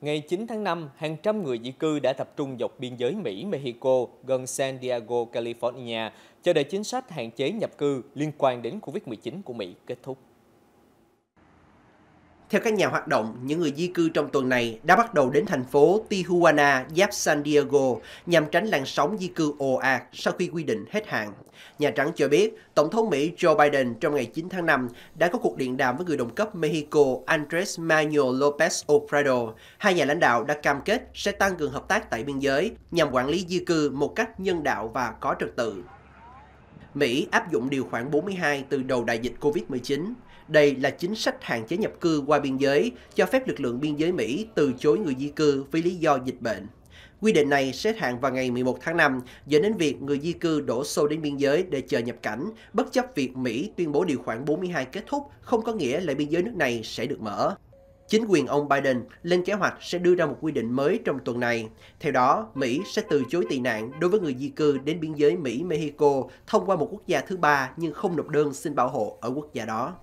Ngày 9 tháng 5, hàng trăm người di cư đã tập trung dọc biên giới Mỹ-Mexico gần San Diego, California, chờ đợi chính sách hạn chế nhập cư liên quan đến COVID-19 của Mỹ kết thúc. Theo các nhà hoạt động, những người di cư trong tuần này đã bắt đầu đến thành phố Tijuana, giáp San Diego, nhằm tránh làn sóng di cư ồ ạt sau khi quy định hết hạn. Nhà Trắng cho biết, Tổng thống Mỹ Joe Biden trong ngày 9 tháng 5 đã có cuộc điện đàm với người đồng cấp Mexico Andres Manuel López Obrador. Hai nhà lãnh đạo đã cam kết sẽ tăng cường hợp tác tại biên giới nhằm quản lý di cư một cách nhân đạo và có trật tự. Mỹ áp dụng điều khoản 42 từ đầu đại dịch COVID-19. Đây là chính sách hạn chế nhập cư qua biên giới, cho phép lực lượng biên giới Mỹ từ chối người di cư vì lý do dịch bệnh. Quy định này sẽ hạn vào ngày 11 tháng 5, dẫn đến việc người di cư đổ xô đến biên giới để chờ nhập cảnh, bất chấp việc Mỹ tuyên bố điều khoản 42 kết thúc, không có nghĩa là biên giới nước này sẽ được mở. Chính quyền ông Biden lên kế hoạch sẽ đưa ra một quy định mới trong tuần này. Theo đó, Mỹ sẽ từ chối tị nạn đối với người di cư đến biên giới Mỹ-Mexico thông qua một quốc gia thứ ba nhưng không nộp đơn xin bảo hộ ở quốc gia đó.